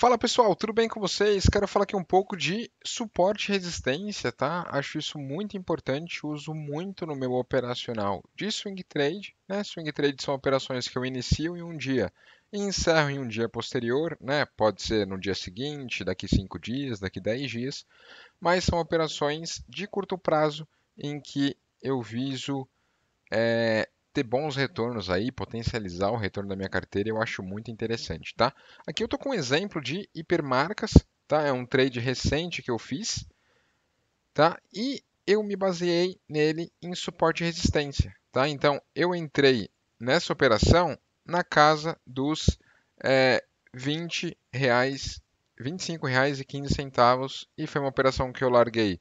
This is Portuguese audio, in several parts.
Fala pessoal, tudo bem com vocês? Quero falar aqui um pouco de suporte e resistência, tá? Acho isso muito importante, uso muito no meu operacional de swing trade, né? Swing trade são operações que eu inicio em um dia e encerro em um dia posterior, né? Pode ser no dia seguinte, daqui 5 dias, daqui 10 dias, mas são operações de curto prazo em que eu viso é, ter bons retornos aí, potencializar o retorno da minha carteira, eu acho muito interessante, tá? Aqui eu estou com um exemplo de hipermarcas, tá? É um trade recente que eu fiz, tá? E eu me baseei nele em suporte e resistência, tá? Então, eu entrei nessa operação na casa dos é, 20 reais, 25 reais e 15 centavos e foi uma operação que eu larguei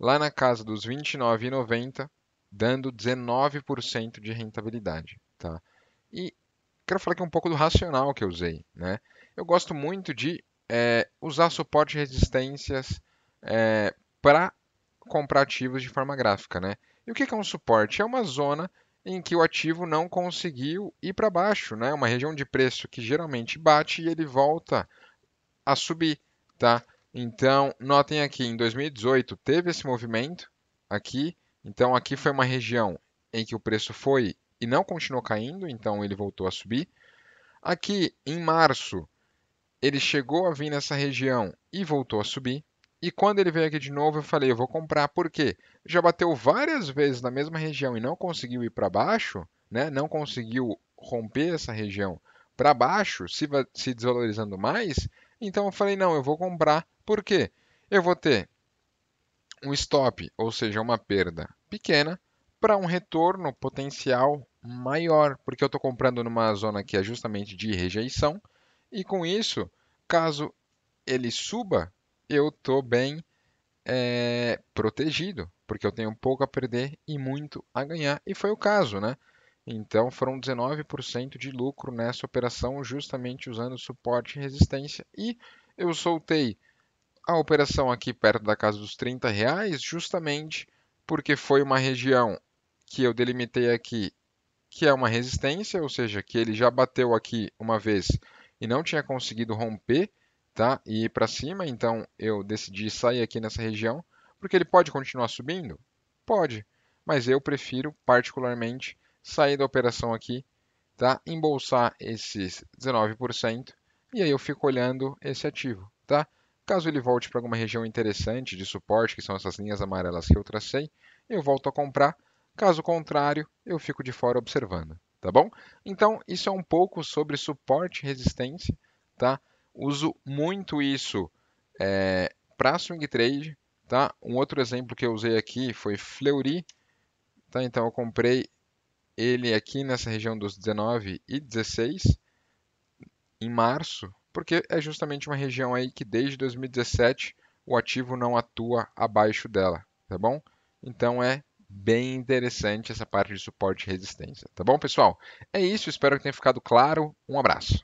lá na casa dos 29,90 dando 19% de rentabilidade. Tá? E quero falar aqui um pouco do racional que eu usei. Né? Eu gosto muito de é, usar suporte e resistências é, para comprar ativos de forma gráfica. Né? E o que é um suporte? É uma zona em que o ativo não conseguiu ir para baixo, né? Uma região de preço que geralmente bate e ele volta a subir, tá? Então, notem aqui, em 2018 teve esse movimento aqui, então aqui foi uma região em que o preço foi e não continuou caindo, então ele voltou a subir. Aqui em março, ele chegou a vir nessa região e voltou a subir. E quando ele veio aqui de novo, eu falei, eu vou comprar, porque já bateu várias vezes na mesma região e não conseguiu ir para baixo, né? Não conseguiu romper essa região para baixo, se, se desvalorizando mais. Então eu falei, não, eu vou comprar, porque eu vou ter um stop, ou seja, uma perda pequena para um retorno potencial maior, porque eu estou comprando numa zona que é justamente de rejeição, e com isso, caso ele suba, eu estou bem é, protegido, porque eu tenho pouco a perder e muito a ganhar, e foi o caso, né? Então foram 19% de lucro nessa operação, justamente usando suporte e resistência. E eu soltei a operação aqui perto da casa dos 30 reais, justamente porque foi uma região que eu delimitei aqui, que é uma resistência, ou seja, que ele já bateu aqui uma vez e não tinha conseguido romper, tá? E ir para cima, então eu decidi sair aqui nessa região, porque ele pode continuar subindo? Pode, mas eu prefiro particularmente sair da operação aqui, tá? Embolsar esses 19% e aí eu fico olhando esse ativo, tá? Caso ele volte para alguma região interessante de suporte, que são essas linhas amarelas que eu tracei, eu volto a comprar. Caso contrário, eu fico de fora observando, tá bom? Então, isso é um pouco sobre suporte e resistência, tá? Uso muito isso é, para swing trade, tá? Um outro exemplo que eu usei aqui foi Fleury, tá? Então, eu comprei ele aqui nessa região dos 19 e 16 em março, porque é justamente uma região aí que desde 2017 o ativo não atua abaixo dela, tá bom? Então é bem interessante essa parte de suporte e resistência, tá bom, pessoal? É isso, espero que tenha ficado claro. Um abraço.